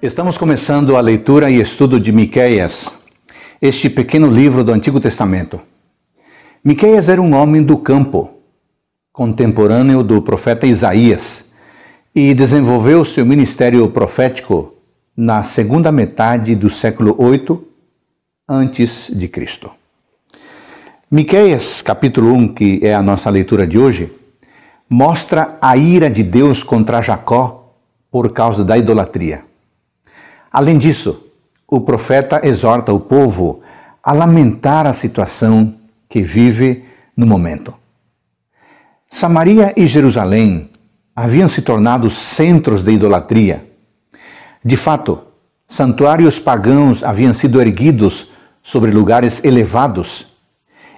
Estamos começando a leitura e estudo de Miqueias, este pequeno livro do Antigo Testamento. Miqueias era um homem do campo, contemporâneo do profeta Isaías, e desenvolveu seu ministério profético na segunda metade do século 8 antes de Cristo. Miqueias, capítulo 1, que é a nossa leitura de hoje, mostra a ira de Deus contra Jacó por causa da idolatria. Além disso, o profeta exorta o povo a lamentar a situação que vive no momento. Samaria e Jerusalém haviam se tornado centros de idolatria. De fato, santuários pagãos haviam sido erguidos sobre lugares elevados,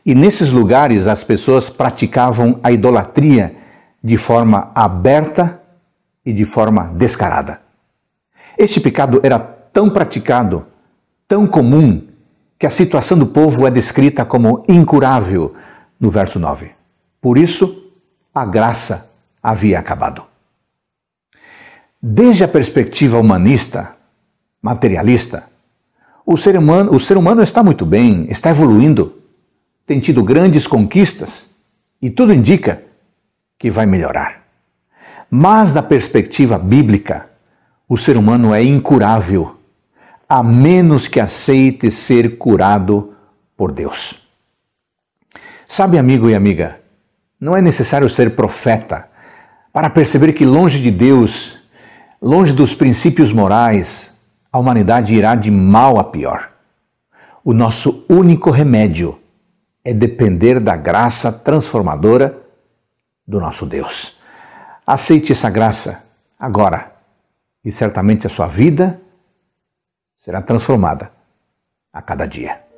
e nesses lugares as pessoas praticavam a idolatria de forma aberta e de forma descarada. Este pecado era tão praticado, tão comum, que a situação do povo é descrita como incurável no verso 9. Por isso, a graça havia acabado. Desde a perspectiva humanista, materialista, o ser humano, o ser humano está muito bem, está evoluindo, tem tido grandes conquistas e tudo indica que vai melhorar. Mas da perspectiva bíblica, o ser humano é incurável a menos que aceite ser curado por Deus. Sabe, amigo e amiga, não é necessário ser profeta para perceber que longe de Deus, longe dos princípios morais, a humanidade irá de mal a pior. O nosso único remédio é depender da graça transformadora do nosso Deus. Aceite essa graça agora e certamente a sua vida será transformada a cada dia.